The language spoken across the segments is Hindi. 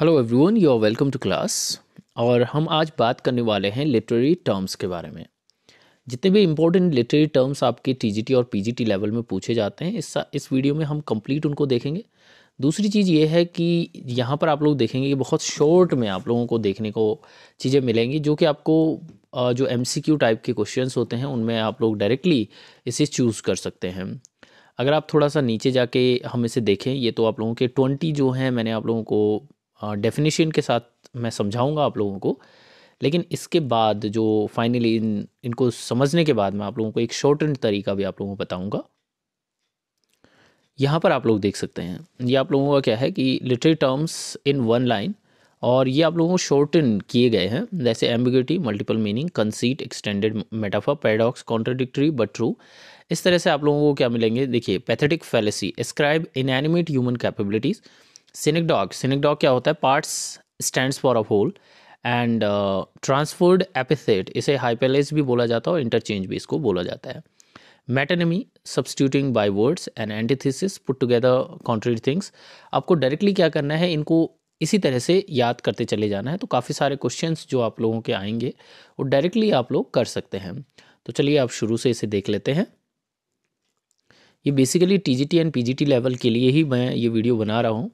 Hello everyone you are welcome to class और हम आज बात करने वाले हैं लिटरेरी टर्म्स के बारे में जितने भी इंपॉर्टेंट लिटरेरी टर्म्स आपके टीजीटी और पीजीटी लेवल में पूछे जाते हैं इस इस वीडियो में हम कंप्लीट उनको देखेंगे दूसरी चीज़ ये है कि यहाँ पर आप लोग देखेंगे कि बहुत शॉर्ट में आप लोगों को देखने को चीज़ें मिलेंगी जो कि आपको जो एम टाइप के क्वेश्चन होते हैं उनमें आप लोग डायरेक्टली इसे चूज़ कर सकते हैं अगर आप थोड़ा सा नीचे जाके हम इसे देखें ये तो आप लोगों के ट्वेंटी जो हैं मैंने आप लोगों को डेफिनेशन के साथ मैं समझाऊंगा आप लोगों को लेकिन इसके बाद जो फाइनली इन इनको समझने के बाद मैं आप लोगों को एक शॉर्ट एंड तरीका भी आप लोगों को बताऊंगा यहाँ पर आप लोग देख सकते हैं ये आप लोगों का क्या है कि literary terms in one line और ये आप लोगों को शॉर्टन किए गए हैं जैसे ambiguity multiple meaning conceit extended metaphor paradox contradictory but true इस तरह से आप लोगों को क्या मिलेंगे देखिए pathetic fallacy ascribe inanimate human capabilities cynic dog क्या होता है parts stand for a whole and transferred epithet इसे हाइपेलेस भी बोला जाता है और इंटरचेंज भी इसको बोला जाता है metonymy substituting by words and antithesis put together contrary things आपको डायरेक्टली क्या करना है इनको इसी तरह से याद करते चले जाना है तो काफ़ी सारे क्वेश्चन जो आप लोगों के आएंगे वो डायरेक्टली आप लोग कर सकते हैं तो चलिए आप शुरू से इसे देख लेते हैं ये basically T G and P G T level के लिए ही मैं ये वीडियो बना रहा हूँ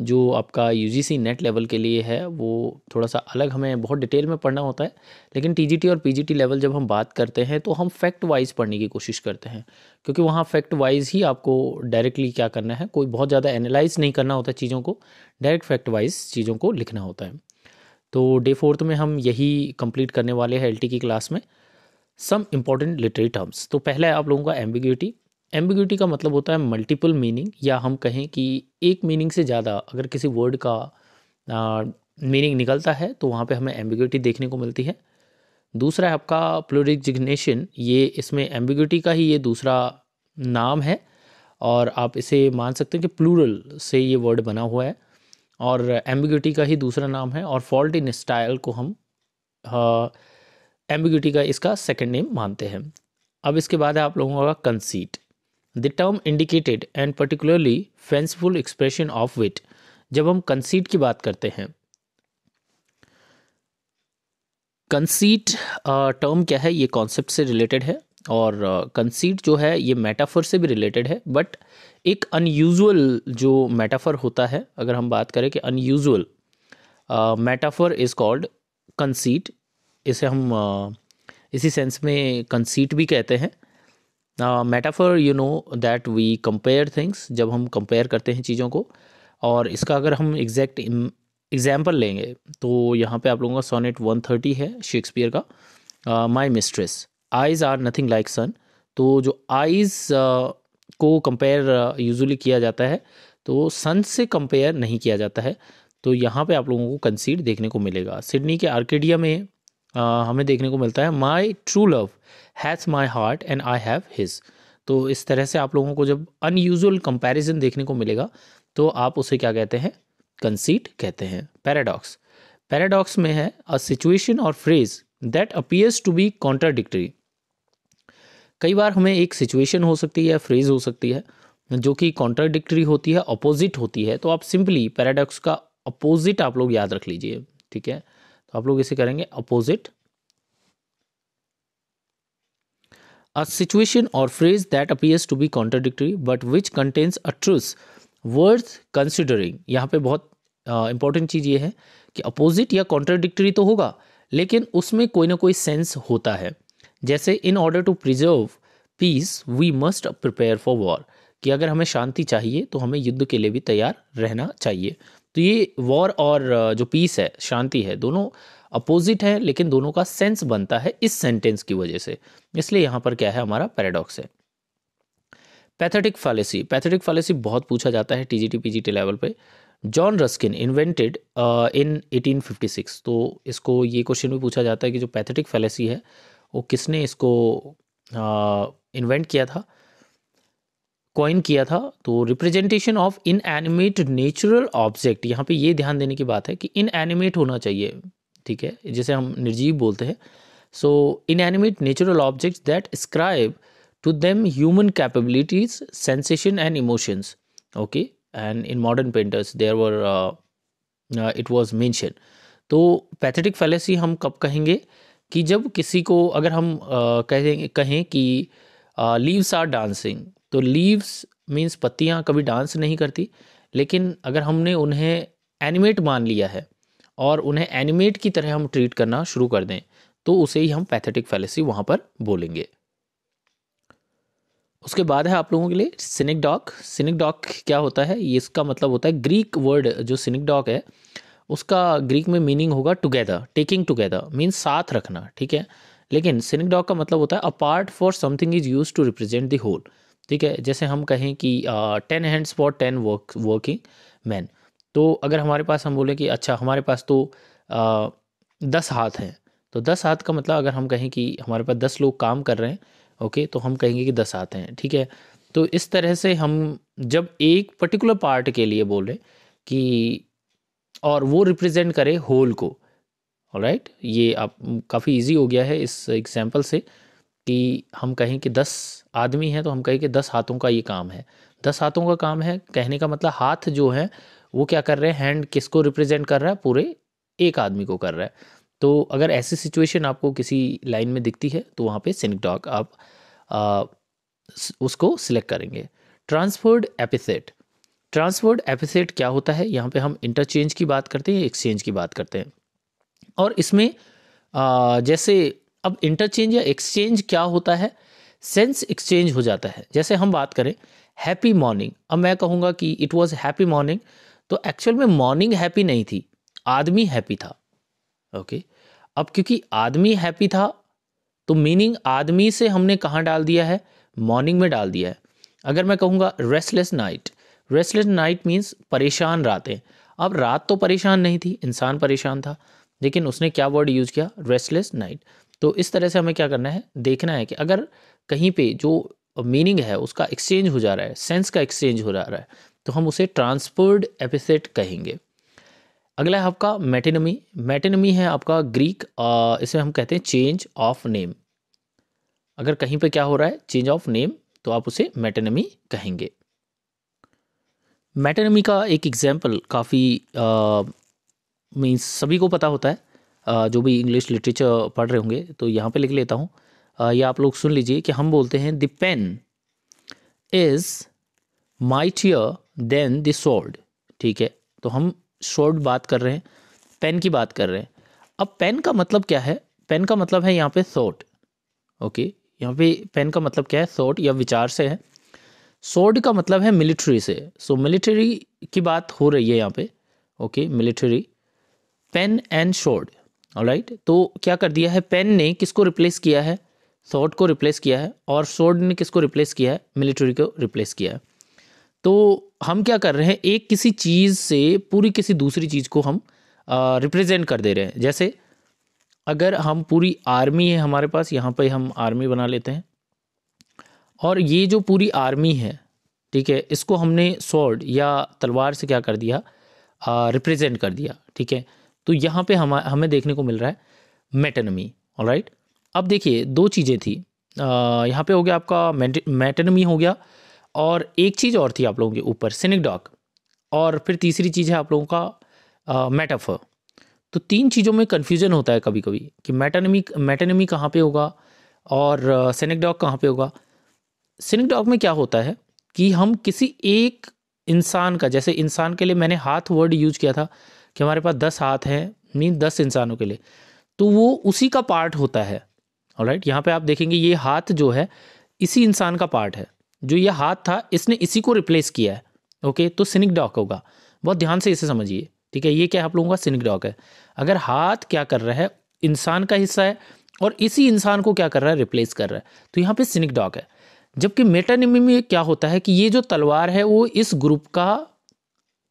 जो आपका यू नेट लेवल के लिए है वो थोड़ा सा अलग हमें बहुत डिटेल में पढ़ना होता है लेकिन टी और पी लेवल जब हम बात करते हैं तो हम फैक्ट वाइज पढ़ने की कोशिश करते हैं क्योंकि वहाँ फैक्ट वाइज ही आपको डायरेक्टली क्या करना है कोई बहुत ज़्यादा एनालाइज नहीं करना होता चीज़ों को डायरेक्ट फैक्ट वाइज चीज़ों को लिखना होता है तो डे फोर्थ में हम यही कंप्लीट करने वाले हैं एल की क्लास में सम इम्पॉर्टेंट लिटरी टर्म्स तो पहला है आप लोगों का एम्बिग्यूटी एम्बिग्यूटी का मतलब होता है मल्टीपल मीनिंग या हम कहें कि एक मीनिंग से ज़्यादा अगर किसी वर्ड का मीनिंग निकलता है तो वहाँ पे हमें एम्बिग्यूटी देखने को मिलती है दूसरा है आपका प्लोरिजिग्नेशन ये इसमें एम्बिग्यूटी का ही ये दूसरा नाम है और आप इसे मान सकते हैं कि प्लूरल से ये वर्ड बना हुआ है और एम्बिग्यूटी का ही दूसरा नाम है और फॉल्ट इन स्टाइल को हम एम्बिग्यूटी का इसका सेकेंड नेम मानते हैं अब इसके बाद है आप लोगों का conceit the term indicated and particularly fanciful expression of wit जब हम कंसीट की बात करते हैं कंसीट टर्म uh, क्या है ये कॉन्सेप्ट से रिलेटेड है और कंसीट uh, जो है ये मेटाफर से भी रिलेटेड है बट एक अनयूजुअल जो मेटाफर होता है अगर हम बात करें कि unusual metaphor is called conceit इसे हम uh, इसी सेंस में कंसीट भी कहते हैं metaphor you know that we compare things जब हम कंपेयर करते हैं चीज़ों को और इसका अगर हम एग्जैक्ट एग्जाम्पल लेंगे तो यहाँ पे आप लोगों का सोनेट वन थर्टी है शेक्सपियर का my mistress eyes are nothing like sun तो जो आइज़ uh, को कंपेयर यूजुअली uh, किया जाता है तो सन से कंपेयर नहीं किया जाता है तो यहाँ पे आप लोगों को कंसीड देखने को मिलेगा सिडनी के आर्केडिया में हमें देखने को मिलता है my true love has my heart and I have his तो इस तरह से आप लोगों को जब अनयूजल कंपेरिजन देखने को मिलेगा तो आप उसे क्या कहते हैं कंसीट कहते हैं पैराडॉक्स पैराडॉक्स में है a situation or phrase that appears to be contradictory कई बार हमें एक सिचुएशन हो सकती है फ्रेज हो सकती है जो कि कॉन्ट्राडिक्टरी होती है अपोजिट होती है तो आप सिंपली पैराडॉक्स का अपोजिट आप लोग याद रख लीजिए ठीक है आप लोग इसे करेंगे opposite a situation or phrase that appears to be contradictory but which contains a truth worth considering यहाँ पे बहुत इंपॉर्टेंट चीज़ ये है कि अपोजिट या कॉन्ट्राडिक्टरी तो होगा लेकिन उसमें कोई ना कोई सेंस होता है जैसे in order to preserve peace we must prepare for war कि अगर हमें शांति चाहिए तो हमें युद्ध के लिए भी तैयार रहना चाहिए तो ये वॉर और जो पीस है शांति है दोनों अपोजिट है लेकिन दोनों का सेंस बनता है इस सेंटेंस की वजह से इसलिए यहां पर क्या है हमारा पैराडॉक्स है पैथेटिक फॉलेसी पैथेटिक फॉलेसी बहुत पूछा जाता है टीजीटी पीजीटी लेवल पे जॉन रस्किन इन्वेंटेड इन 1856 तो इसको ये क्वेश्चन भी पूछा जाता है कि जो पैथेटिक फैलेसी है वो किसने इसको इन्वेंट uh, किया था कॉइन किया था तो representation of inanimate natural object यहाँ पे ये ध्यान देने की बात है कि इन एनिमेट होना चाहिए ठीक है जिसे हम निर्जीव बोलते हैं so inanimate natural object that scribe to them human capabilities sensation and emotions okay and in modern painters there were it was mention तो पैथेटिक फैलेसी हम कब कहेंगे कि जब किसी को अगर हम uh, कहें कहें कि लीव्स आर डांसिंग तो लीव्स मीन्स पत्तियाँ कभी डांस नहीं करती लेकिन अगर हमने उन्हें एनिमेट मान लिया है और उन्हें एनिमेट की तरह हम ट्रीट करना शुरू कर दें तो उसे ही हम पैथेटिक फैलेसी वहाँ पर बोलेंगे उसके बाद है आप लोगों के लिए सिनिक डॉक सिनिक डॉक क्या होता है ये इसका मतलब होता है ग्रीक वर्ड जो सिनिक डॉक है उसका ग्रीक में मीनिंग होगा टुगेदर टेकिंग टुगेदर मीन्स साथ रखना ठीक है लेकिन सिनिक डॉक का मतलब होता है a part for something is use to represent the whole ठीक है जैसे हम कहें कि ten hands for ten work working man तो अगर हमारे पास हम बोलें कि अच्छा हमारे पास तो आ, दस हाथ हैं तो दस हाथ का मतलब अगर हम कहें कि हमारे पास दस लोग काम कर रहे हैं ओके तो हम कहेंगे कि दस हाथ हैं ठीक है तो इस तरह से हम जब एक पर्टिकुलर पार्ट के लिए बोलें कि और वो रिप्रेजेंट करे होल को राइट ये आप काफ़ी इजी हो गया है इस एग्जांपल से कि हम कहें कि दस आदमी हैं तो हम कहें कि दस हाथों का ये काम है दस हाथों का काम है कहने का मतलब हाथ जो है वो क्या कर रहे हैं हैंड किसको रिप्रेजेंट कर रहा है पूरे एक आदमी को कर रहा है तो अगर ऐसी सिचुएशन आपको किसी लाइन में दिखती है तो वहाँ पे सिनिक डॉग आप आ, उसको सिलेक्ट करेंगे ट्रांसफर्ड एपिसेट ट्रांसफर्ड एपिसेट क्या होता है यहाँ पे हम इंटरचेंज की बात करते हैं एक्सचेंज की बात करते हैं और इसमें आ, जैसे अब इंटरचेंज या एक्सचेंज क्या होता है सेंस एक्सचेंज हो जाता है जैसे हम बात करें हैप्पी मॉर्निंग अब मैं कहूँगा कि इट वॉज हैप्पी मॉर्निंग तो एक्चुअल में मॉर्निंग हैप्पी नहीं थी आदमी हैप्पी था ओके okay? अब क्योंकि आदमी हैप्पी था तो मीनिंग आदमी से हमने कहाँ डाल दिया है मॉर्निंग में डाल दिया है अगर मैं कहूँगा restless night restless night means परेशान रातें अब रात तो परेशान नहीं थी इंसान परेशान था लेकिन उसने क्या वर्ड यूज़ किया रेस्टलेस नाइट तो इस तरह से हमें क्या करना है देखना है कि अगर कहीं पे जो मीनिंग है उसका एक्सचेंज हो जा रहा है सेंस का एक्सचेंज हो जा रहा है तो हम उसे ट्रांसफर्ड एपिसेट कहेंगे अगला है आपका मेटेनमी मेटेनमी है आपका ग्रीक इसमें हम कहते हैं चेंज ऑफ नेम अगर कहीं पे क्या हो रहा है चेंज ऑफ नेम तो आप उसे मेटेनमी कहेंगे मेटेनमी का एक एग्जाम्पल काफ़ी मीन्स सभी को पता होता है जो भी इंग्लिश लिटरेचर पढ़ रहे होंगे तो यहाँ पे लिख लेता हूँ या आप लोग सुन लीजिए कि हम बोलते हैं the pen is mightier than the sword ठीक है तो हम शॉर्ड बात कर रहे हैं पेन की बात कर रहे हैं अब पेन का मतलब क्या है पेन का मतलब है यहाँ पे थॉट ओके यहाँ पे पेन का मतलब क्या है थॉट या विचार से है सॉर्ड का मतलब है मिलिट्री से सो so, मिलिट्री की बात हो रही है यहाँ पे okay military pen and sword right right? तो क्या कर दिया है पेन ने किसको रिप्लेस किया है सॉर्ड को रिप्लेस किया है और सॉर्ड ने किसको रिप्लेस किया है मिलिट्री को रिप्लेस किया है तो हम क्या कर रहे हैं एक किसी चीज़ से पूरी किसी दूसरी चीज़ को हम रिप्रेजेंट कर दे रहे हैं जैसे अगर हम पूरी आर्मी है हमारे पास यहाँ पर हम आर्मी बना लेते हैं और ये जो पूरी आर्मी है ठीक है इसको हमने सॉर्ड या तलवार से क्या कर दिया रिप्रेजेंट कर दिया ठीक है तो यहाँ पे हम हमें देखने को मिल रहा है मेटनमी ऑल राइट अब देखिए दो चीज़ें थी यहाँ पे हो गया आपका मेटनमी हो गया और एक चीज़ और थी आप लोगों के ऊपर सिनिकडॉक और फिर तीसरी चीज़ है आप लोगों का मेटाफर तो तीन चीज़ों में कन्फ्यूजन होता है कभी कभी कि मेटानमी मेटानमी कहाँ पे होगा और सिनिकडॉक कहाँ पे होगा सिनिकडॉक में क्या होता है कि हम किसी एक इंसान का जैसे इंसान के लिए मैंने हाथ वर्ड यूज किया था कि हमारे पास दस हाथ हैं मीन दस इंसानों के लिए तो वो उसी का पार्ट होता है और राइट यहाँ पर आप देखेंगे ये हाथ जो है इसी इंसान का पार्ट है जो ये हाथ था इसने इसी को रिप्लेस किया है ओके तो सिनिक डॉक होगा बहुत ध्यान से इसे समझिए ठीक है ये क्या आप लोगों का सिनिक डॉक है अगर हाथ क्या कर रहा है इंसान का हिस्सा है और इसी इंसान को क्या कर रहा है रिप्लेस कर रहा है तो यहाँ पे सिनिक डॉक है जबकि मेटानिमी में क्या होता है कि ये जो तलवार है वो इस ग्रुप का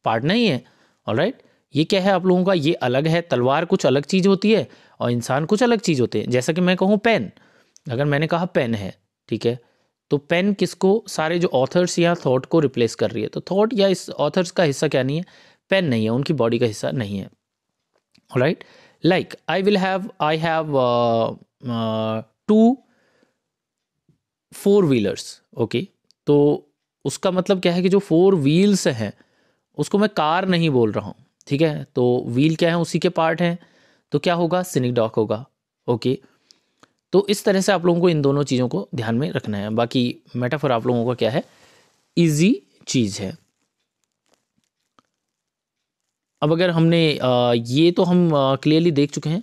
पार्ट नहीं है ऑलराइट right? ये क्या है आप लोगों का ये अलग है तलवार कुछ अलग चीज़ होती है और इंसान कुछ अलग चीज़ होते हैं जैसा कि मैं कहूँ पेन अगर मैंने कहा पेन है ठीक है तो पेन किसको सारे जो ऑथर्स या थॉट को रिप्लेस कर रही है तो थॉट या इस ऑथर्स का हिस्सा क्या नहीं है पेन नहीं है उनकी बॉडी का हिस्सा नहीं है right like I will have I have two four wheelers okay तो उसका मतलब क्या है कि जो फोर व्हील्स हैं उसको मैं कार नहीं बोल रहा हूँ ठीक है तो व्हील क्या है उसी के पार्ट हैं तो क्या होगा सिनिक डॉक होगा ओके तो इस तरह से आप लोगों को इन दोनों चीज़ों को ध्यान में रखना है बाकी मेटाफर आप लोगों का क्या है इजी चीज़ है अब अगर हमने ये तो हम क्लियरली देख चुके हैं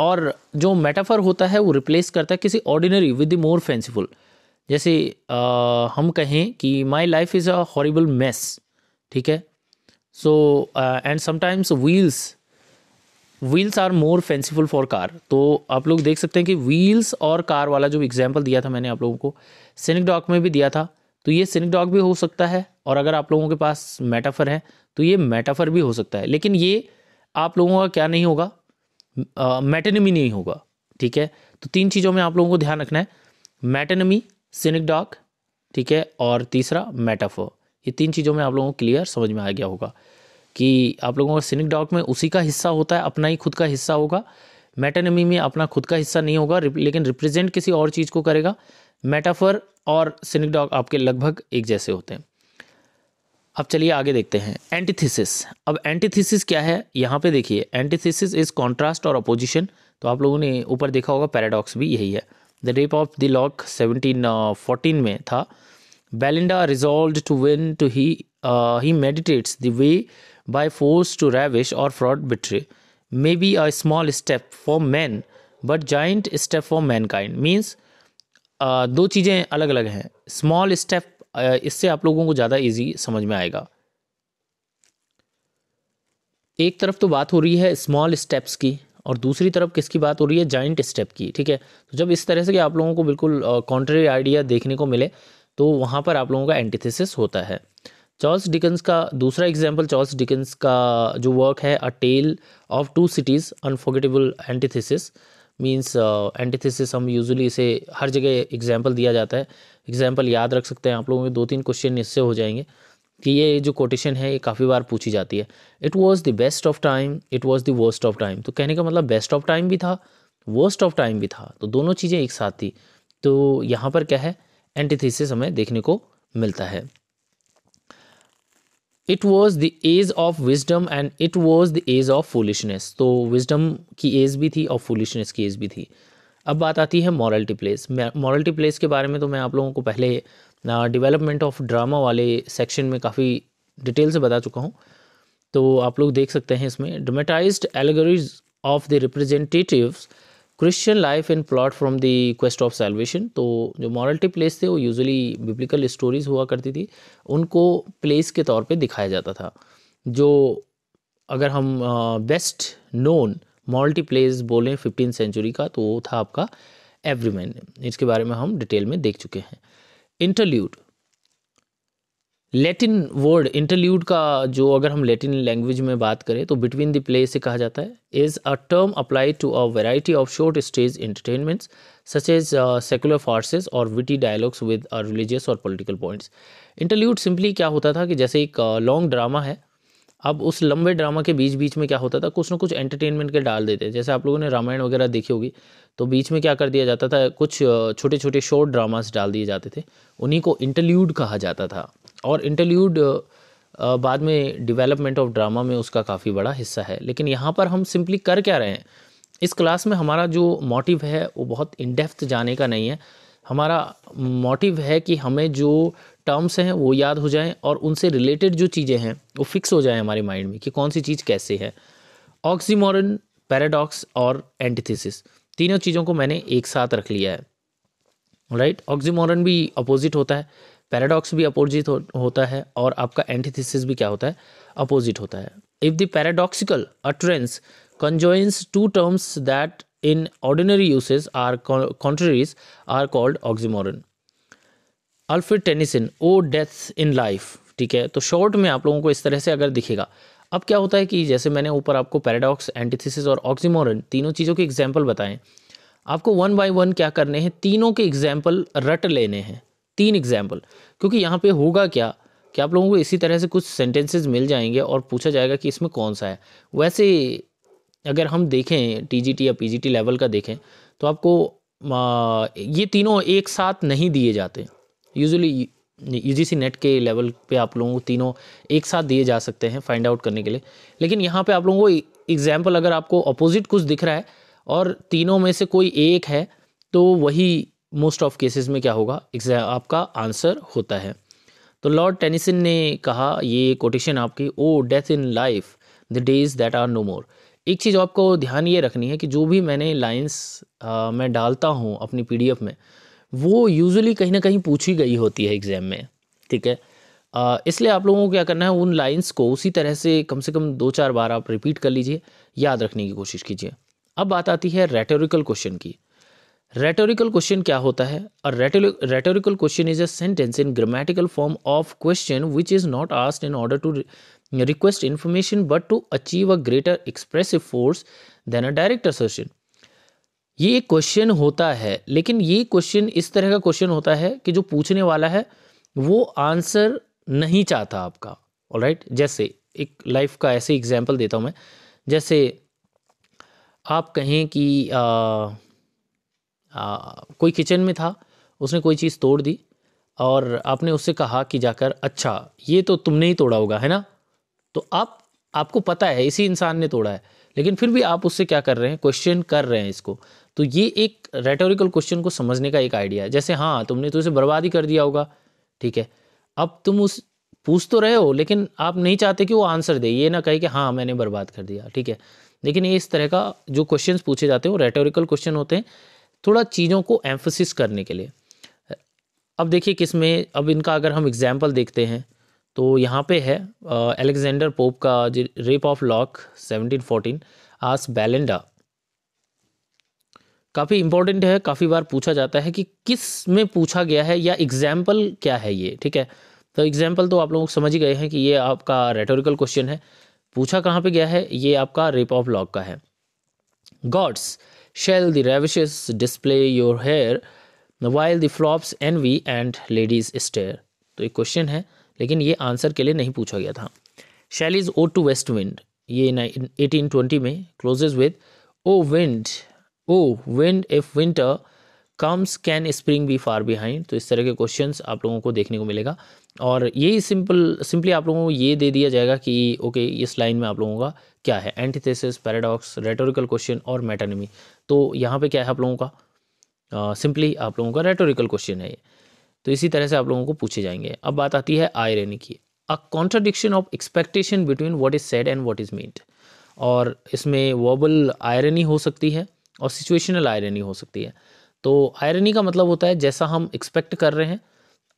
और जो मेटाफर होता है वो रिप्लेस करता है किसी ऑर्डिनरी विद मोर फैंसीफुल जैसे हम कहें कि my life is a horrible mess ठीक है so and sometimes wheels wheels are more fanciful for car तो आप लोग देख सकते हैं कि व्हील्स और कार वाला जो एग्जाम्पल दिया था मैंने आप लोगों को सिनिक डॉक में भी दिया था तो ये सिनिक डॉक भी हो सकता है और अगर आप लोगों के पास मेटाफर है तो ये मेटाफर भी हो सकता है लेकिन ये आप लोगों का क्या नहीं होगा मेटेनमी नहीं होगा ठीक है तो तीन चीज़ों में आप लोगों को ध्यान रखना है मेटेनमी सिनिक डॉक ठीक है और तीसरा मेटाफर ये तीन चीज़ों में आप लोगों को क्लियर समझ में आ गया होगा कि आप लोगों का सिनिक डाउट में उसी का हिस्सा होता है अपना ही खुद का हिस्सा होगा मेटानमी में अपना खुद का हिस्सा नहीं होगा लेकिन रिप्रेजेंट किसी और चीज़ को करेगा मेटाफर और सिनिक डॉग आपके लगभग एक जैसे होते हैं अब चलिए आगे देखते हैं एंटीथीसिस अब एंटीथीसिस क्या है यहाँ पे देखिए antithesis is contrast or opposition तो आप लोगों ने ऊपर देखा होगा पैराडॉक्स भी यही है the rape of the lock seventeen fourteen में था Belinda resolved to win to he uh, he meditates the way by force to ravish or fraud betray. Maybe a small step for men, but giant step for mankind. Means uh, दो चीज़ें अलग अलग हैं स्मॉल स्टेप इससे आप लोगों को ज़्यादा इजी समझ में आएगा एक तरफ तो बात हो रही है स्मॉल स्टेप्स की और दूसरी तरफ किसकी बात हो रही है जॉइंट स्टेप की ठीक है तो जब इस तरह से कि आप लोगों को बिल्कुल कॉन्ट्री आइडिया देखने को मिले तो वहाँ पर आप लोगों का एंटीथेसिस होता है चार्ल्स डिकन्स का दूसरा एग्जाम्पल चार्ल्स डिकन्स का जो वर्क है a tale of two cities unforgettable antithesis means antithesis हम यूजली इसे हर जगह एग्जाम्पल दिया जाता है एग्जाम्पल याद रख सकते हैं आप लोगों के दो तीन क्वेश्चन इससे हो जाएंगे कि ये जो कोटेशन है ये काफ़ी बार पूछी जाती है it was the best of time it was the worst of time तो कहने का मतलब बेस्ट ऑफ टाइम भी था वर्स्ट ऑफ टाइम भी था तो दोनों चीज़ें एक साथ थी तो यहाँ पर क्या है एंटीथीसिस हमें देखने को मिलता है it was the age of wisdom and it was the age of foolishness तो विजडम की एज भी थी और फुलिशनेस की एज भी थी अब बात आती है मॉरल्टी प्लेस मॉरल्टी प्लेस के बारे में तो मैं आप लोगों को पहले डेवलपमेंट ऑफ ड्रामा वाले सेक्शन में काफ़ी डिटेल से बता चुका हूँ तो आप लोग देख सकते हैं इसमें dramatize allegories of the representatives Christian life and plot from the quest of salvation तो जो मॉरल्टी प्लेस थे वो यूजली बिब्लिकल स्टोरीज हुआ करती थी उनको प्लेस के तौर पे दिखाया जाता था जो अगर हम बेस्ट नोन मॉरल्टी प्लेस बोलें फिफ्टीन सेंचुरी का तो वो था आपका एवरीमैन इसके बारे में हम डिटेल में देख चुके हैं इंटरल्यूट लेटिन वर्ड इंटरल्यूड का जो अगर हम लेटिन लैंग्वेज में बात करें तो बिटवीन द प्ले से कहा जाता है is a term applied to a variety of short stage entertainments such as secular farces और विटी डायलॉग्स विद रिलीजियस और पॉलिटिकल पॉइंट्स इंटरल्यूड सिंपली क्या होता था कि जैसे एक लॉन्ग uh, ड्रामा है अब उस लंबे ड्रामा के बीच बीच में क्या होता था कुछ ना कुछ एंटरटेनमेंट के डाल देते जैसे आप लोगों ने रामायण वगैरह देखी होगी तो बीच में क्या कर दिया जाता था कुछ छोटे छोटे शॉर्ट ड्रामास डाल दिए जाते थे उन्हीं को इंटरल्यूड कहा जाता था और इंटरल्यूड बाद में डेवलपमेंट ऑफ ड्रामा में उसका काफ़ी बड़ा हिस्सा है लेकिन यहाँ पर हम सिंपली कर क्या रहे हैं इस क्लास में हमारा जो मोटिव है वो बहुत इनडेप्थ जाने का नहीं है हमारा मोटिव है कि हमें जो टर्म्स हैं वो याद हो जाएं और उनसे रिलेटेड जो चीज़ें हैं वो फिक्स हो जाएं हमारे माइंड में कि कौन सी चीज़ कैसे है ऑक्सीमोरन पैराडॉक्स और एंटीथिसिस तीनों चीज़ों को मैंने एक साथ रख लिया है राइट ऑक्सीमोरन भी अपोजिट होता है पैराडॉक्स भी अपोजिट हो, होता है और आपका एंटीथिसिस भी क्या होता है अपोजिट होता है if the paradoxical utterance conjoins two terms that in ordinary uses are contraries are called oxymoron Alfred Tennyson O death in life ठीक है तो शॉर्ट में आप लोगों को इस तरह से अगर दिखेगा अब क्या होता है कि जैसे मैंने ऊपर आपको पैराडॉक्स एंटीथिसिस और ऑक्सीमोरन तीनों चीज़ों के एग्जाम्पल बताएं आपको वन बाय वन क्या करने हैं तीनों के एग्जाम्पल रट लेने हैं तीन एग्जाम्पल क्योंकि यहाँ पे होगा क्या कि आप लोगों को इसी तरह से कुछ सेंटेंसेस मिल जाएंगे और पूछा जाएगा कि इसमें कौन सा है वैसे अगर हम देखें टीजीटी या पीजीटी लेवल का देखें तो आपको ये तीनों एक साथ नहीं दिए जाते यूजुअली यूजीसी नेट के लेवल पे आप लोगों को तीनों एक साथ दिए जा सकते हैं फाइंड आउट करने के लिए लेकिन यहाँ पे आप लोगों को एग्जाम्पल अगर आपको अपोजिट कुछ दिख रहा है और तीनों में से कोई एक है तो वही मोस्ट ऑफ केसेस में क्या होगा एग्जाम आपका आंसर होता है तो लॉर्ड टेनिसन ने कहा ये कोटेशन आपकी O death in life the days that are no more एक चीज़ आपको ध्यान ये रखनी है कि जो भी मैंने लाइन्स मैं डालता हूँ अपनी पीडीएफ में वो यूजुअली कहीं ना कहीं पूछी गई होती है एग्ज़ाम में ठीक है इसलिए आप लोगों को क्या करना है उन लाइंस को उसी तरह से कम से कम दो चार बार आप रिपीट कर लीजिए याद रखने की कोशिश कीजिए अब बात आती है रेटोरिकल क्वेश्चन की रेटोरिकल क्वेश्चन क्या होता है और rhetorical question is a sentence in grammatical form of question which is not asked in order to request information but to achieve a greater expressive force than a direct assertion ये एक क्वेश्चन होता है लेकिन ये क्वेश्चन इस तरह का क्वेश्चन होता है कि जो पूछने वाला है वो आंसर नहीं चाहता आपका राइट right? जैसे एक लाइफ का ऐसे एग्जाम्पल देता हूँ मैं जैसे आप कहें कि आ, आ, कोई किचन में था उसने कोई चीज़ तोड़ दी और आपने उससे कहा कि जाकर अच्छा ये तो तुमने ही तोड़ा होगा है ना तो आप आपको पता है इसी इंसान ने तोड़ा है लेकिन फिर भी आप उससे क्या कर रहे हैं क्वेश्चन कर रहे हैं इसको तो ये एक रेटोरिकल क्वेश्चन को समझने का एक आइडिया है जैसे हाँ तुमने तो इसे बर्बाद ही कर दिया होगा ठीक है अब तुम उस पूछ तो रहे हो लेकिन आप नहीं चाहते कि वो आंसर दे ये ना कहे कि हाँ मैंने बर्बाद कर दिया ठीक है लेकिन ये इस तरह का जो क्वेश्चन पूछे जाते हैं वो रेटोरिकल क्वेश्चन होते हैं थोड़ा चीज़ों को एम्फोसिस करने के लिए अब देखिए किस में अब इनका अगर हम एग्जाम्पल देखते हैं तो यहाँ पे है अलेक्ज़ेंडर पोप का रेप ऑफ लॉक 1714 आस बैलेंडा काफ़ी इम्पोर्टेंट है काफ़ी बार पूछा जाता है कि किस में पूछा गया है या एग्जाम्पल क्या है ये ठीक है तो एग्जाम्पल तो आप लोग समझ ही गए हैं कि ये आपका रेटोरिकल क्वेश्चन है पूछा कहाँ पे गया है ये आपका रेप ऑफ लॉक का है gods Shall the ravishes display your hair while the flops envy and ladies stare? तो एक क्वेश्चन है लेकिन ये आंसर के लिए नहीं पूछा गया था Shelley is ode to west wind ये एटीन ट्वेंटी में closes with O wind O wind if winter comes can spring be far behind तो इस तरह के क्वेश्चंस आप लोगों को देखने को मिलेगा और यही सिंपल सिंपली आप लोगों को ये दे दिया जाएगा कि ओके इस लाइन में आप लोगों का क्या है एंटीथेसिस पैराडॉक्स रेटोरिकल क्वेश्चन और मेटानमी तो यहाँ पे क्या है आप लोगों का सिंपली uh, आप लोगों का रेटोरिकल क्वेश्चन है ये तो इसी तरह से आप लोगों को पूछे जाएंगे अब बात आती है आयरनी की a contradiction of expectation between what is said and what is meant और इसमें वॉबल आयरनी हो सकती है और सिचुएशनल आयरनी हो सकती है तो आयरनी का मतलब होता है जैसा हम एक्सपेक्ट कर रहे हैं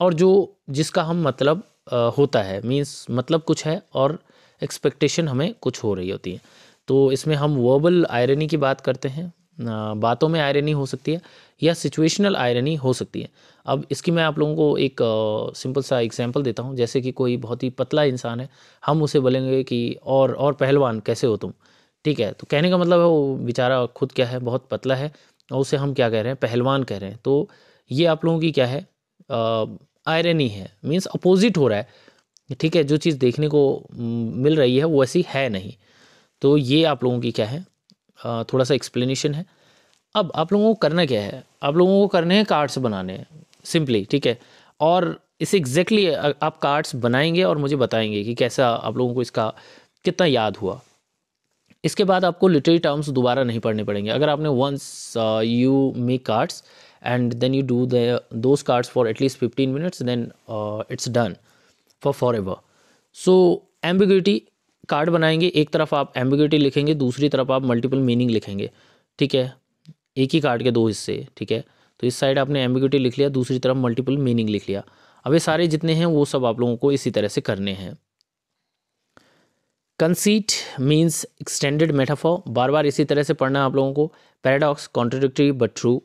और जो जिसका हम मतलब होता है मीन्स मतलब कुछ है और एक्सपेक्टेशन हमें कुछ हो रही होती है तो इसमें हम वर्बल आयरनी की बात करते हैं बातों में आयरनी हो सकती है या सिचुएशनल आयरनी हो सकती है अब इसकी मैं आप लोगों को एक सिंपल सा एग्जांपल देता हूँ जैसे कि कोई बहुत ही पतला इंसान है हम उसे बोलेंगे कि और और पहलवान कैसे हो तुम ठीक है तो कहने का मतलब है वो बेचारा खुद क्या है बहुत पतला है और उसे हम क्या कह रहे हैं पहलवान कह रहे हैं तो ये आप लोगों की क्या है आयरनी है मीन्स अपोजिट हो रहा है ठीक है जो चीज़ देखने को मिल रही है वो ऐसी है नहीं तो ये आप लोगों की क्या है आ, थोड़ा सा एक्सप्लेनेशन है अब आप लोगों को करना क्या है आप लोगों को करने हैं कार्ड्स बनाने हैं सिंपली ठीक है और इसे एग्जैक्टली exactly आप कार्ड्स बनाएंगे और मुझे बताएंगे कि कैसा आप लोगों को इसका कितना याद हुआ इसके बाद आपको लिटरी टर्म्स दोबारा नहीं पढ़ने पड़ेंगे अगर आपने once you make cards and then you do those cards for at least fifteen minutes then it's done for forever so ambiguity card बनाएंगे एक तरफ आप एम्बिग्यूटी लिखेंगे दूसरी तरफ आप मल्टीपल मीनिंग लिखेंगे ठीक है एक ही कार्ड के दो हिस्से ठीक है तो इस साइड आपने एम्बिग्यूटी लिख लिया दूसरी तरफ मल्टीपल मीनिंग लिख लिया अब ये सारे जितने हैं वो सब आप लोगों को इसी तरह से करने हैं कंसीट मीन्स एक्सटेंडेड मेटाफॉर बार बार इसी तरह से पढ़ना है आप लोगों को paradox contradictory but true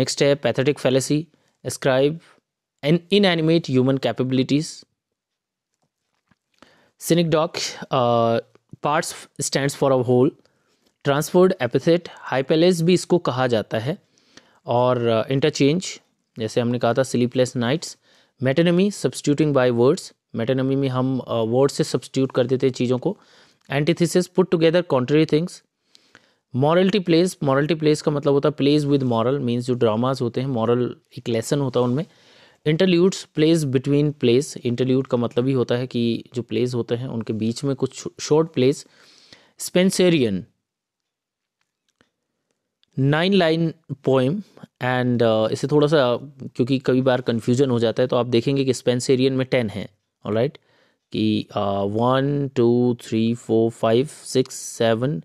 next है pathetic fallacy ascribe an inanimate human capabilities synecdoche parts stand for a whole transferred epithet hypallage भी इसको कहा जाता है और इंटरचेंज uh, जैसे हमने कहा था sleepless nights metonymy substituting by words metonymy में हम वर्ड से सब्सटीट्यूट कर देते हैं चीज़ों को antithesis put together contrary things morality plays morality plays का मतलब होता है प्लेज विद मॉरल मीन्स जो ड्रामाज होते हैं मॉरल एक लेसन होता है उनमें interludes plays between plays interlude का मतलब ही होता है कि जो प्लेज होते हैं उनके बीच में कुछ short plays Spenserian nine line poem and इसे थोड़ा सा क्योंकि कई बार कन्फ्यूजन हो जाता है तो आप देखेंगे कि स्पेंसेरियन में टेन है राइट कि one two three four five six seven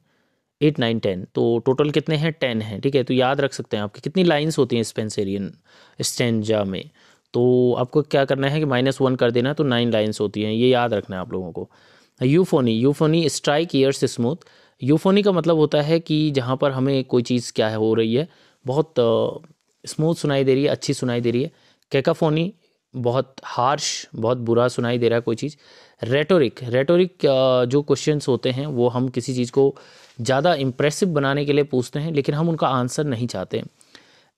eight nine ten तो टोटल कितने हैं टेन हैं ठीक है तो याद रख सकते हैं आपकी कितनी लाइन्स होती हैं स्पेंसेरियन स्टेंजा में तो आपको क्या करना है कि माइनस वन कर देना तो नाइन लाइन्स होती हैं ये याद रखना है आप लोगों को euphony euphony strike ears smooth euphony का मतलब होता है कि जहाँ पर हमें कोई चीज़ क्या है हो रही है बहुत स्मूथ uh, सुनाई दे रही है अच्छी सुनाई दे रही है कैकाफोनी बहुत हार्श बहुत बुरा सुनाई दे रहा है कोई चीज़ रेटोरिक रेटोरिक जो क्वेश्चंस होते हैं वो हम किसी चीज़ को ज़्यादा इम्प्रेसिव बनाने के लिए पूछते हैं लेकिन हम उनका आंसर नहीं चाहते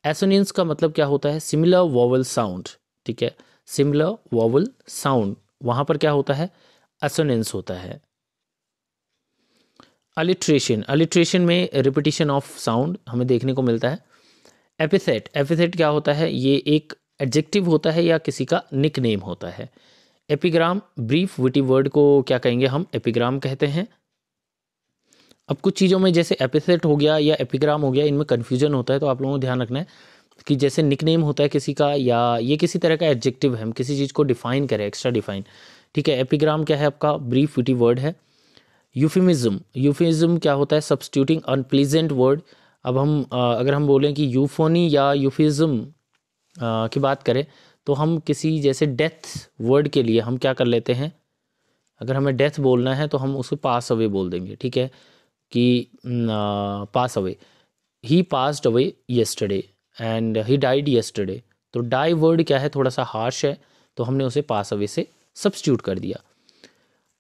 एसोनियंस का मतलब क्या होता है सिमिलर वॉवल साउंड ठीक है सिमिलर वॉवल साउंड वहाँ पर क्या होता है एसोनियंस होता है अलिट्रेशन अलिट्रेशन में रिपीटिशन ऑफ साउंड हमें देखने को मिलता है एपिसेट एपिसेट क्या होता है ये एक एडजेक्टिव होता है या किसी का निक नेम होता है एपिग्राम ब्रीफ विटी वर्ड को क्या कहेंगे हम एपिग्राम कहते हैं अब कुछ चीज़ों में जैसे एपिसेट हो गया या एपिग्राम हो गया इनमें कन्फ्यूजन होता है तो आप लोगों को ध्यान रखना है कि जैसे निक नेम होता है किसी का या ये किसी तरह का एडजेक्टिव है हम किसी चीज़ को डिफाइन करें एक्स्ट्रा डिफाइन ठीक है एपिग्राम क्या है आपका ब्रीफ विटी वर्ड है यूफिमिज्म यूफिमिज्म क्या होता है सब्सटीट्यूटिंग अनप्लीजेंट वर्ड अब हम अगर हम बोलें कि यूफोनी या यूफिज़म की बात करें तो हम किसी जैसे डेथ वर्ड के लिए हम क्या कर लेते हैं अगर हमें डेथ बोलना है तो हम उसको पास अवे बोल देंगे ठीक है कि pass away he passed away yesterday and he died yesterday तो डाई वर्ड क्या है थोड़ा सा हार्श है तो हमने उसे पास अवे से सब्सिट्यूट कर दिया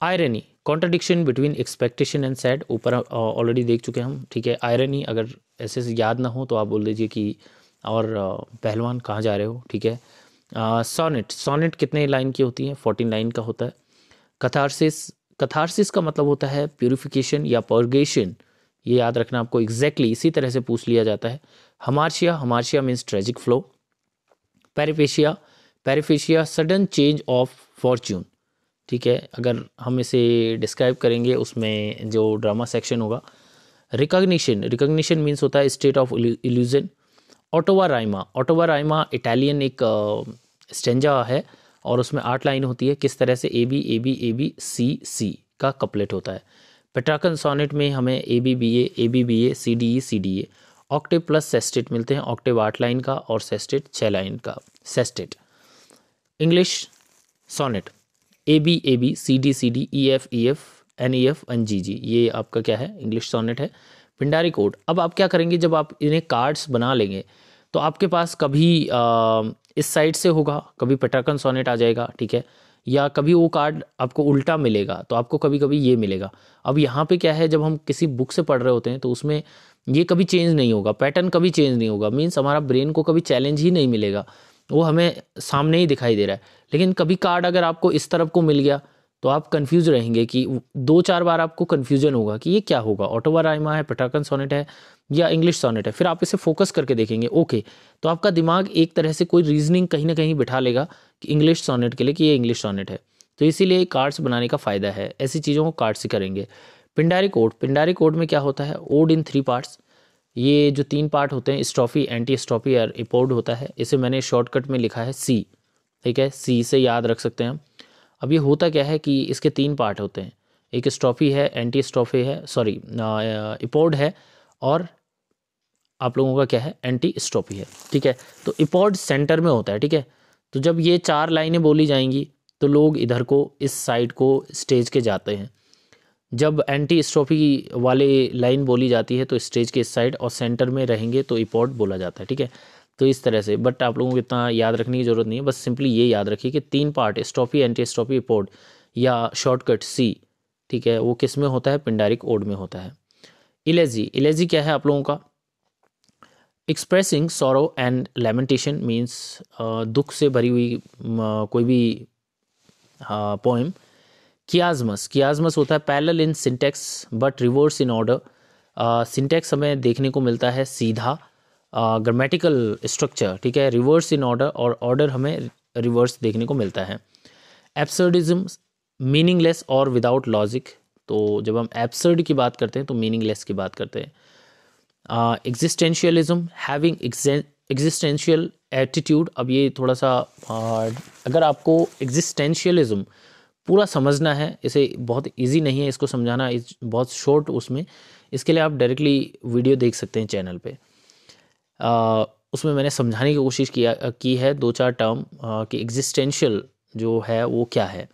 irony contradiction between expectation and said ऊपर ऑलरेडी देख चुके हम ठीक है आयरनी अगर ऐसे से याद ना हो तो आप बोल दीजिए कि और पहलवान कहाँ जा रहे हो ठीक है सोनेट सोनेट कितने लाइन की होती है फोर्टीन लाइन का होता है कथारसिस कथारसिस का मतलब होता है प्योरीफिकेशन या पर्गेशन ये याद रखना आपको एग्जैक्टली exactly इसी तरह से पूछ लिया जाता है hamartia hamartia means tragic flaw peripeteia peripeteia sudden change of fortune ठीक है अगर हम इसे डिस्क्राइब करेंगे उसमें जो ड्रामा सेक्शन होगा रिकॉग्निशन रिकॉग्निशन मीन्स होता है state of illusion ottava rima ottava rima Italian एक स्टेंजा है और उसमें आठ लाइन होती है किस तरह से A B A B A B C C का कपलेट होता है पेट्राकन सोनेट में हमें A B B A A B B A C D E C D A octave plus sestet मिलते हैं ऑक्टेव आठ लाइन का और सेस्टेट छः लाइन का sestet English sonnet A B A B C D C D E F E F N E F N G G ये आपका क्या है इंग्लिश सोनेट है पिंडारी कोड अब आप क्या करेंगे जब आप इन्हें कार्ड्स बना लेंगे तो आपके पास कभी आ, इस साइड से होगा कभी पेट्राकन सोनेट आ जाएगा ठीक है या कभी वो कार्ड आपको उल्टा मिलेगा तो आपको कभी कभी ये मिलेगा अब यहाँ पे क्या है जब हम किसी बुक से पढ़ रहे होते हैं तो उसमें ये कभी चेंज नहीं होगा पैटर्न कभी चेंज नहीं होगा मीन्स हमारा ब्रेन को कभी चैलेंज ही नहीं मिलेगा वो हमें सामने ही दिखाई दे रहा है लेकिन कभी कार्ड अगर आपको इस तरफ को मिल गया तो आप कन्फ्यूज़ रहेंगे कि दो चार बार आपको कन्फ्यूजन होगा कि ये क्या होगा ऑटोवा रायमा है पेट्राकन सोनेट है या इंग्लिश सोनेट है फिर आप इसे फोकस करके देखेंगे ओके तो आपका दिमाग एक तरह से कोई रीजनिंग कहीं ना कहीं बिठा लेगा कि इंग्लिश सोनेट के लिए कि ये इंग्लिश सोनेट है तो इसीलिए कार्ड्स बनाने का फ़ायदा है ऐसी चीज़ों को कार्ड से करेंगे पिंडारी कोड पिंडारी कोड में क्या होता है ओड इन थ्री पार्ट्स ये जो तीन पार्ट होते हैं स्ट्रॉफी एंटी स्ट्रॉफी और इपोड होता है इसे मैंने शॉर्टकट में लिखा है सी ठीक है सी से याद रख सकते हैं हम अब ये होता क्या है कि इसके तीन पार्ट होते हैं एक स्ट्रॉफी है एंटी स्ट्रॉफी है सॉरी इपोड है और आप लोगों का क्या है एंटी स्टॉपी है ठीक है तो इपॉड सेंटर में होता है ठीक है तो जब ये चार लाइनें बोली जाएंगी तो लोग इधर को इस साइड को स्टेज के जाते हैं जब एंटी स्ट्रोफी वाले लाइन बोली जाती है तो स्टेज के इस साइड और सेंटर में रहेंगे तो इपॉड बोला जाता है ठीक है तो इस तरह से बट आप लोगों को इतना याद रखने की जरूरत नहीं है बस सिंपली ये याद रखिए कि तीन पार्ट स्ट्रॉफी एंटी स्ट्रॉफी इपॉट या शॉर्टकट सी ठीक है वो किस में होता है पिंडारिक ओड में होता है इलेजी इलेजी क्या है आप लोगों का expressing sorrow and lamentation means दुख से भरी हुई कोई भी पोइम कियाजमस कियाजमस होता है parallel in syntax but reverse in order syntax हमें देखने को मिलता है सीधा ग्रामेटिकल स्ट्रक्चर ठीक है रिवर्स इन ऑर्डर और ऑर्डर हमें रिवर्स देखने को मिलता है एब्सर्डिज्म मीनिंगलेस और विदाउट लॉजिक तो जब हम एब्सर्ड की बात करते हैं तो मीनिंगलेस की बात करते हैं एग्जिस्टेंशियलिज्म हैविंग एग्जिस्टेंशियल एटीट्यूड अब ये थोड़ा सा uh, अगर आपको एग्जिस्टेंशियलिज्म पूरा समझना है इसे बहुत इजी नहीं है इसको समझाना इस बहुत शॉर्ट उसमें इसके लिए आप डायरेक्टली वीडियो देख सकते हैं चैनल पे आ, उसमें मैंने समझाने की कोशिश किया की है दो चार टर्म कि एग्जिस्टेंशियल जो है वो क्या है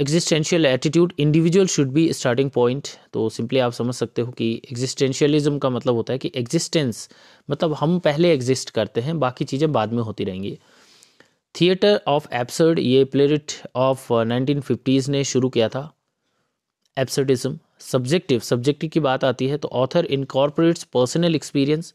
existential attitude individual should be starting point तो सिंपली आप समझ सकते हो कि एग्जिस्टेंशियलिज्म का मतलब होता है कि एग्जिस्टेंस मतलब हम पहले एग्जिस्ट करते हैं बाकी चीज़ें बाद में होती रहेंगी थिएटर ऑफ एप्सर्ड ये प्लेरिट ऑफ नाइनटीन फिफ्टीज़ ने शुरू किया था एप्सर्डिज्म सब्जेक्टिव सब्जेक्टिव की बात आती है तो ऑथर इनकॉर्पोरेट्स पर्सनल एक्सपीरियंस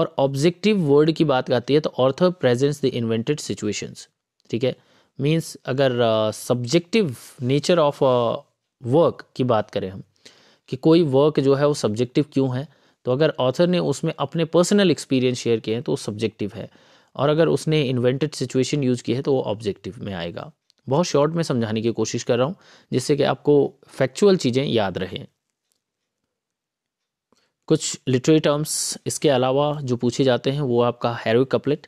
और ऑब्जेक्टिव वर्ड की बात आती है तो author presents the invented situations ठीक है मीन्स अगर सब्जेक्टिव नेचर ऑफ वर्क की बात करें हम कि कोई वर्क जो है वो सब्जेक्टिव क्यों है तो अगर ऑथर ने उसमें अपने पर्सनल एक्सपीरियंस शेयर किए हैं तो वो सब्जेक्टिव है और अगर उसने इन्वेंटेड सिचुएशन यूज़ की है तो वो ऑब्जेक्टिव में आएगा बहुत शॉर्ट में समझाने की कोशिश कर रहा हूँ जिससे कि आपको फैक्चुअल चीज़ें याद रहें कुछ लिटरेरी टर्म्स इसके अलावा जो पूछे जाते हैं वो आपका heroic couplet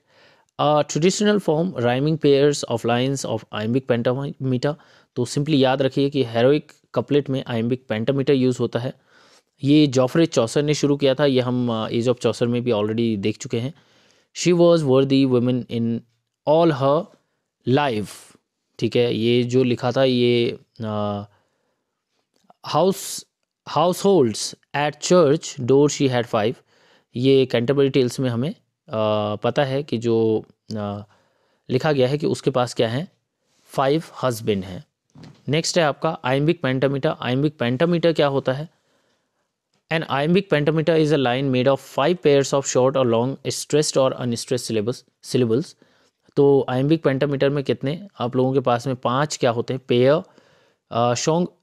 a traditional form rhyming pairs of lines of iambic pentameter तो सिंपली याद रखिए कि हेरोइक कपलेट में आइम्बिक पेंटामीटा यूज़ होता है ये जॉफरे चौसर ने शुरू किया था ये हम एज ऑफ चौसर में भी ऑलरेडी देख चुके हैं she was worthy woman in all her life ठीक है ये जो लिखा था ये house households at church door she had five ये कैंटरबरी टेल्स में हमें पता है कि जो लिखा गया है कि उसके पास क्या है फाइव हस्बैंड हैं नेक्स्ट है आपका आइम्बिक पेंटामीटर आइम्बिक पेंटामीटर क्या होता है an iambic pentameter is a line made of five pairs of short और लॉन्ग स्ट्रेस्ड और अनस्ट्रेस सिलेबस सिलेबल्स तो आइम्बिक पेंटामीटर में कितने आप लोगों के पास में पांच क्या होते हैं पेयर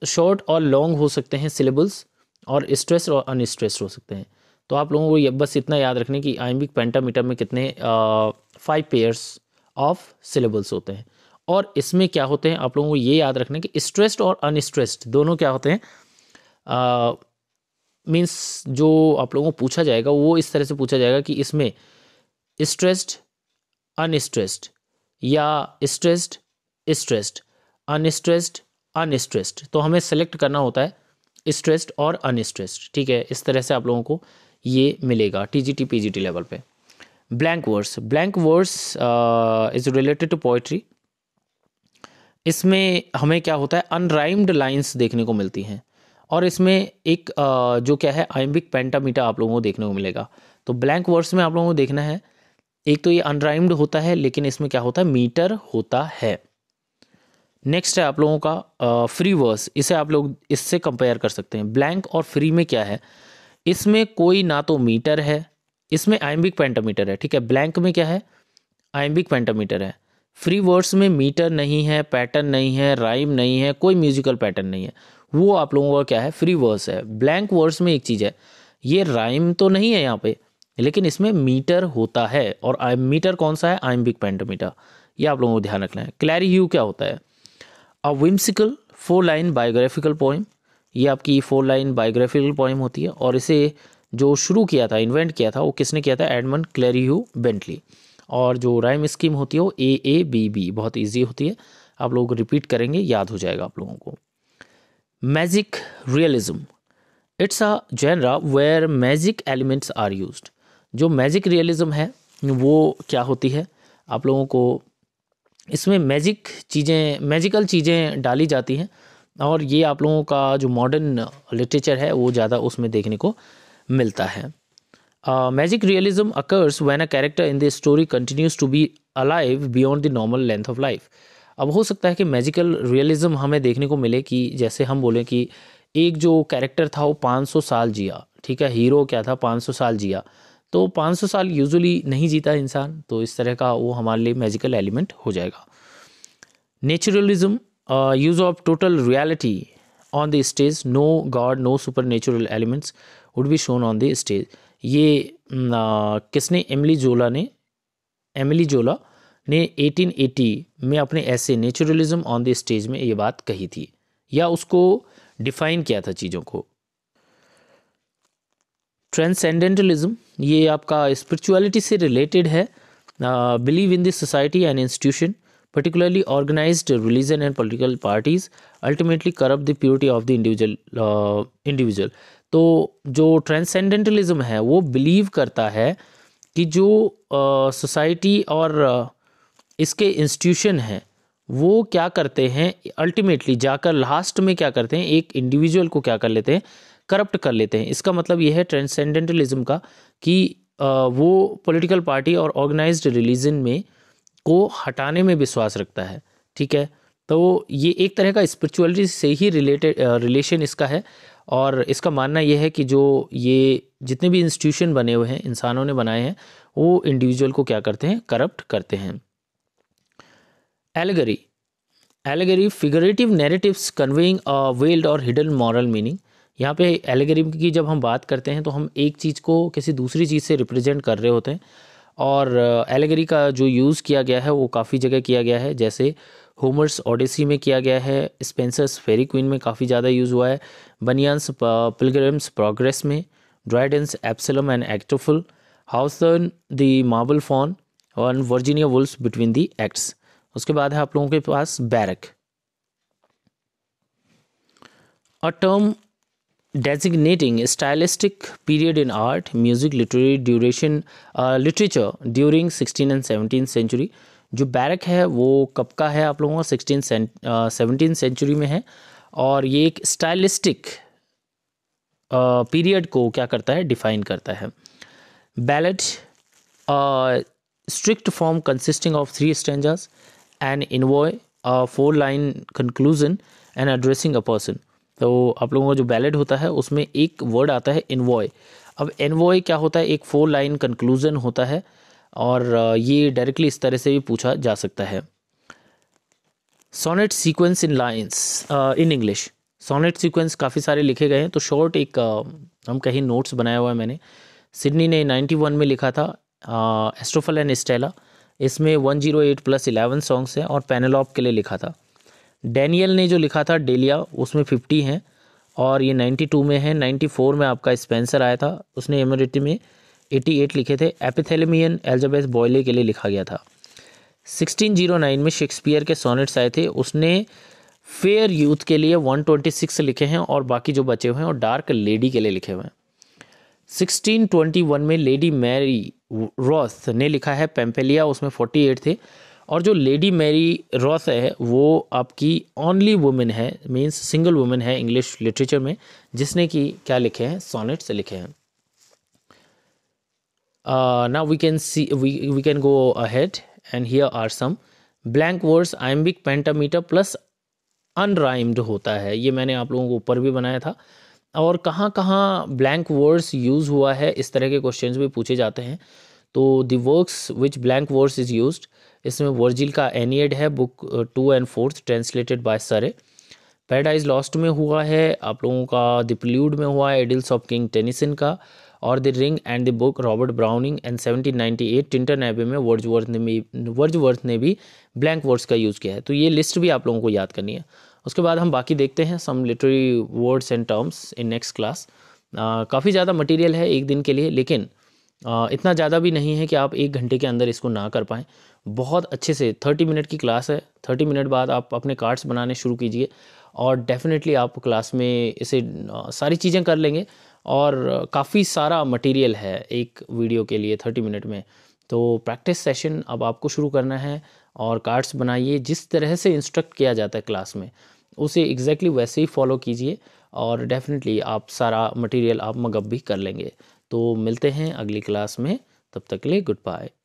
शॉर्ट और लॉन्ग हो सकते हैं सिलेबल्स और स्ट्रेस और अनस्ट्रेस हो सकते हैं तो आप लोगों को ये बस इतना याद रखने कि आयम्बिक पेंटामीटर में कितने फाइव पेयर्स ऑफ सिलेबल्स होते हैं और इसमें क्या होते हैं आप लोगों को ये याद रखने कि स्ट्रेस्ड और अनस्ट्रेस्ड दोनों क्या होते हैं मीन्स जो आप लोगों को पूछा जाएगा वो इस तरह से पूछा जाएगा कि इसमें स्ट्रेस्ड अनस्ट्रेस्ड या स्ट्रेस्ड स्ट्रेस्ड अनस्ट्रेस्ड अनस्ट्रेस्ड तो हमें सेलेक्ट करना होता है स्ट्रेस्ड और अनस्ट्रेस्ड ठीक है इस तरह से आप लोगों को ये मिलेगा T G T P G T level पे blank verse blank verse is related to poetry इसमें हमें क्या होता है अनराइम्ड लाइंस देखने को मिलती हैं और इसमें एक uh, जो क्या है आइम्बिक पेंटामीटा आप लोगों को देखने को मिलेगा तो ब्लैंक वर्स में आप लोगों को देखना है एक तो ये अनराइम्ड होता है लेकिन इसमें क्या होता है मीटर होता है नेक्स्ट है आप लोगों का फ्री uh, वर्स इसे आप लोग इससे कंपेयर कर सकते हैं ब्लैंक और फ्री में क्या है इसमें कोई ना तो मीटर है इसमें आइम्बिक पेंटामीटर है ठीक है ब्लैंक में क्या है आइम्बिक पेंटामीटर है फ्री वर्ड्स में मीटर नहीं है पैटर्न नहीं है राइम नहीं है कोई म्यूजिकल पैटर्न नहीं है वो आप लोगों का क्या है फ्री वर्ड्स है ब्लैंक वर्ड्स में एक चीज़ है ये राइम तो नहीं है यहाँ पे लेकिन इसमें मीटर होता है और मीटर कौन सा है आइम्बिक पेंटामीटर ये आप लोगों को ध्यान रखना है क्लैरी यू क्या होता है a whimsical four line biographical poem ये आपकी फोर लाइन बायोग्राफिकल पोइम होती है और इसे जो शुरू किया था इन्वेंट किया था वो किसने किया था एडमंड क्लेरियू बेंटली और जो राइम स्कीम होती है वो ए ए बी बी बहुत ईजी होती है आप लोग रिपीट करेंगे याद हो जाएगा आप लोगों को magic realism it's a genre where magic elements are use जो मैजिक रियलिज्म है वो क्या होती है आप लोगों को इसमें मैजिक चीज़ें मैजिकल चीज़ें डाली जाती हैं और ये आप लोगों का जो मॉडर्न लिटरेचर है वो ज़्यादा उसमें देखने को मिलता है magic realism occurs when a character in the story continues to be alive beyond the normal length of life अब हो सकता है कि मैजिकल रियलिज्म हमें देखने को मिले कि जैसे हम बोलें कि एक जो कैरेक्टर था वो 500 साल जिया ठीक है हीरो क्या था 500 साल जिया तो 500 साल यूजुअली नहीं जीता इंसान तो इस तरह का वो हमारे लिए मैजिकल एलिमेंट हो जाएगा naturalism use of total reality on the stage no god no supernatural elements would be shown on the stage ये आ, mm, uh, किसने एमली जोला ने एमली जोला ने 1880 में अपने ऐसे नेचुरलिज्म ऑन द स्टेज में ये बात कही थी या उसको डिफाइन किया था चीज़ों को ट्रांसेंडेंटलिज्म ये आपका स्पिरिचुअलिटी से रिलेटेड है believe in this society and institution particularly organized religion and political parties ultimately corrupt the purity of the individual uh, individual तो जो ट्रांसेंडेंटलिज्म है वो बिलीव करता है कि जो सोसाइटी uh, और uh, इसके इंस्टीट्यूशन हैं वो क्या करते हैं अल्टीमेटली जाकर लास्ट में क्या करते हैं एक इंडिविजुअल को क्या कर लेते हैं करप्ट कर लेते हैं इसका मतलब यह है ट्रांसेंडेंटलिज्म का कि uh, वो पॉलिटिकल पार्टी और ऑर्गेनाइज्ड रिलीजन में को हटाने में विश्वास रखता है ठीक है तो ये एक तरह का स्पिरिचुअलिटी से ही रिलेटेड रिलेशन इसका है और इसका मानना यह है कि जो ये जितने भी इंस्टीट्यूशन बने हुए हैं इंसानों ने बनाए हैं वो इंडिविजुअल को क्या करते हैं करप्ट करते हैं allegory allegory figurative narratives conveying a veiled और हिडन मॉरल मीनिंग यहाँ पे एलेगरी की जब हम बात करते हैं तो हम एक चीज़ को किसी दूसरी चीज़ से रिप्रेजेंट कर रहे होते हैं और एलेगरी का जो यूज़ किया गया है वो काफ़ी जगह किया गया है जैसे होमर्स ओडिसी में किया गया है स्पेंसर्स फेरी क्वीन में काफ़ी ज़्यादा यूज़ हुआ है बनियान्स पिलग्रम्स प्रोग्रेस में Dryden's Absalom and Achitophel house the Marble Faun और Virginia Woolf's between the acts उसके बाद है आप लोगों के पास baroque a term designating stylistic period in art music literary duration uh, literature during 16 and 17th century जो बैरक है वो कब का है आप लोगों का सिक्सटीन सेवनटीन सेंचुरी में है और ये एक स्टाइलिस्टिक पीरियड uh, को क्या करता है डिफाइन करता है ballade strict form consisting of three stanzas and envoi four line conclusion and addressing a person तो आप लोगों का जो बैलेट होता है उसमें एक वर्ड आता है इन्वॉय अब एनवॉय क्या होता है एक फोर लाइन कंक्लूजन होता है और ये डायरेक्टली इस तरह से भी पूछा जा सकता है sonnet sequence in lines in English sonnet sequence काफ़ी सारे लिखे गए हैं तो शॉर्ट एक uh, हम कहीं नोट्स बनाया हुआ है मैंने सिडनी ने 91 में लिखा था एस्ट्रोफल एंड स्टेला इसमें 108 प्लस 11 सॉन्ग्स हैं और पेनेलॉप के लिए लिखा था डैनियल ने जो लिखा था डेलिया उसमें फिफ्टी हैं और ये नाइन्टी टू में है नाइन्टी फोर में आपका स्पेंसर आया था उसने एमरिटी में एटी एट लिखे थे एपिथेलमियन एल्जाबेथ बॉयले के लिए लिखा गया था सिक्सटीन जीरो नाइन में शेक्सपियर के सोनेट्स आए थे उसने फेयर यूथ के लिए वन ट्वेंटी सिक्स लिखे हैं और बाकी जो बचे हुए हैं और डार्क लेडी के लिए लिखे हुए हैं सिक्सटीन ट्वेंटी वन में लेडी मैरी रॉस ने लिखा है पेम्पेलिया उसमें फोर्टी एट थे और जो लेडी मैरी रॉस है वो आपकी ओनली वुमेन है मीन्स सिंगल वुमेन है इंग्लिश लिटरेचर में जिसने कि क्या लिखे हैं सोनेट्स लिखे हैं now we can see we we can go ahead and here are some blank words iambic pentameter plus unrhymed होता है ये मैंने आप लोगों को ऊपर भी बनाया था और कहाँ कहाँ ब्लैंक वर्ड्स यूज़ हुआ है इस तरह के क्वेश्चन भी पूछे जाते हैं तो the works which blank words is used इसमें वर्जिल का एनियड है book two and fourth translated by Surrey Paradise Lost में हुआ है आप लोगों का द प्ल्यूड में हुआ है एडिल्स ऑफ किंग टेनिसन का और the ring and the book Robert Browning and seventeen ninety eight Tintern Abbey में वर्जवर्थ ने भी वर्जवर्थ ने भी ब्लैंक वर्ड्स का यूज़ किया है तो ये लिस्ट भी आप लोगों को याद करनी है उसके बाद हम बाकी देखते हैं some literary words and terms in next class काफ़ी ज़्यादा मटेरियल है एक दिन के लिए लेकिन आ, इतना ज़्यादा भी नहीं है कि आप एक घंटे के अंदर इसको ना कर पाएँ बहुत अच्छे से थर्टी मिनट की क्लास है थर्टी मिनट बाद आप अपने कार्ड्स बनाने शुरू कीजिए और डेफिनेटली आप क्लास में इसे सारी चीज़ें कर लेंगे और काफ़ी सारा मटेरियल है एक वीडियो के लिए थर्टी मिनट में तो प्रैक्टिस सेशन अब आपको शुरू करना है और कार्ड्स बनाइए जिस तरह से इंस्ट्रक्ट किया जाता है क्लास में उसे एग्जैक्टली exactly वैसे ही फॉलो कीजिए और डेफिनेटली आप सारा मटेरियल आप मगब भी कर लेंगे तो मिलते हैं अगली क्लास में तब तक के लिए गुड बाय